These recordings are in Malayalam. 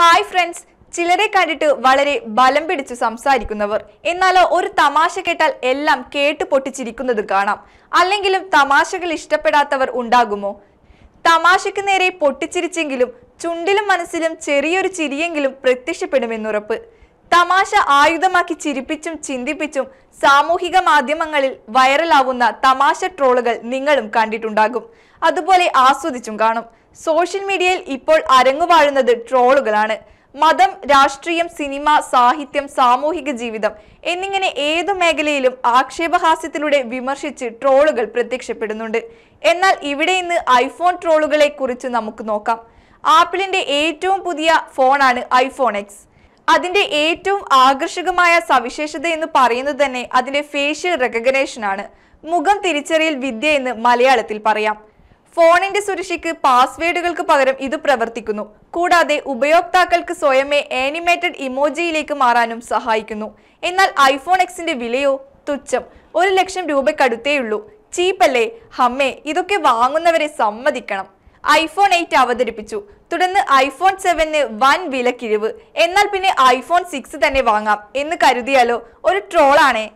ഹായ് ഫ്രണ്ട്സ് ചിലരെ കണ്ടിട്ട് വളരെ ബലം പിടിച്ച് സംസാരിക്കുന്നവർ എന്നാൽ ഒരു തമാശ കേട്ടാൽ എല്ലാം കേട്ടു പൊട്ടിച്ചിരിക്കുന്നത് കാണാം അല്ലെങ്കിലും തമാശകൾ ഇഷ്ടപ്പെടാത്തവർ ഉണ്ടാകുമോ തമാശയ്ക്ക് നേരെ പൊട്ടിച്ചിരിച്ചെങ്കിലും ചുണ്ടിലും മനസ്സിലും ചെറിയൊരു ചിരിയെങ്കിലും പ്രത്യക്ഷപ്പെടുമെന്നുറപ്പ് തമാശ ആയുധമാക്കി ചിരിപ്പിച്ചും ചിന്തിപ്പിച്ചും സാമൂഹിക മാധ്യമങ്ങളിൽ വൈറലാവുന്ന തമാശ ട്രോളുകൾ നിങ്ങളും കണ്ടിട്ടുണ്ടാകും അതുപോലെ ആസ്വദിച്ചും കാണും സോഷ്യൽ മീഡിയയിൽ ഇപ്പോൾ അരങ്ങുവാഴുന്നത് ട്രോളുകളാണ് മതം രാഷ്ട്രീയം സിനിമ സാഹിത്യം സാമൂഹിക ജീവിതം എന്നിങ്ങനെ ഏതു മേഖലയിലും ആക്ഷേപഹാസ്യത്തിലൂടെ വിമർശിച്ച് ട്രോളുകൾ പ്രത്യക്ഷപ്പെടുന്നുണ്ട് എന്നാൽ ഇവിടെ ഇന്ന് ഐഫോൺ ട്രോളുകളെ കുറിച്ച് നമുക്ക് നോക്കാം ആപ്പിളിന്റെ ഏറ്റവും പുതിയ ഫോണാണ് ഐഫോൺ എക്സ് അതിന്റെ ഏറ്റവും ആകർഷകമായ സവിശേഷത എന്ന് പറയുന്നത് തന്നെ അതിന്റെ ഫേഷ്യൽ റെക്കഗ്നേഷൻ ആണ് മുഖം തിരിച്ചറിയൽ വിദ്യ എന്ന് മലയാളത്തിൽ പറയാം ഫോണിന്റെ സുരക്ഷയ്ക്ക് പാസ്വേഡുകൾക്ക് പകരം ഇത് പ്രവർത്തിക്കുന്നു കൂടാതെ ഉപയോക്താക്കൾക്ക് സ്വയമേ ആനിമേറ്റഡ് ഇമോജിയിലേക്ക് മാറാനും സഹായിക്കുന്നു എന്നാൽ ഐഫോൺ എക്സിന്റെ വിലയോ തുച്ഛം ഒരു ലക്ഷം രൂപക്കടുത്തേയുള്ളൂ ചീപ്പല്ലേ ഹമ്മേ ഇതൊക്കെ വാങ്ങുന്നവരെ സമ്മതിക്കണം ഐഫോൺ എയ്റ്റ് അവതരിപ്പിച്ചു തുടർന്ന് ഐഫോൺ സെവന് വൻ വിലക്കിഴിവ് എന്നാൽ പിന്നെ ഐഫോൺ സിക്സ് തന്നെ വാങ്ങാം എന്ന് കരുതിയാലോ ഒരു ട്രോളാണേ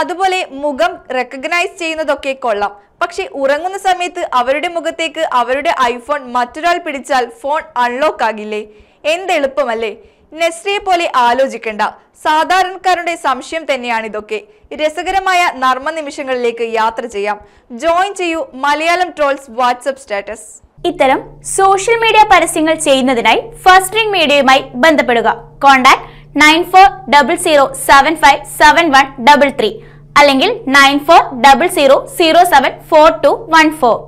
അതുപോലെ മുഖം റെക്കഗ്നൈസ് ചെയ്യുന്നതൊക്കെ കൊള്ളാം പക്ഷെ ഉറങ്ങുന്ന സമയത്ത് അവരുടെ മുഖത്തേക്ക് അവരുടെ ഐഫോൺ മറ്റൊരാൾ പിടിച്ചാൽ ഫോൺ അൺലോക്ക് ആകില്ലേ എന്തെളുപ്പമല്ലേ നെസ്രിയെ പോലെ ആലോചിക്കേണ്ട സാധാരണക്കാരുടെ സംശയം തന്നെയാണിതൊക്കെ രസകരമായ നർമ്മ നിമിഷങ്ങളിലേക്ക് യാത്ര ചെയ്യാം ജോയിൻ ചെയ്യൂ മലയാളം ട്രോൾസ് വാട്സപ്പ് സ്റ്റാറ്റസ് ഇത്തരം സോഷ്യൽ മീഡിയ പരസ്യങ്ങൾ ചെയ്യുന്നതിനായി ഫസ്റ്റ് റിംഗ് മീഡിയയുമായി ബന്ധപ്പെടുക contact nine four double zero seven five seven one double three അല്ലെങ്കിൽ nine four double zero zero seven four two one four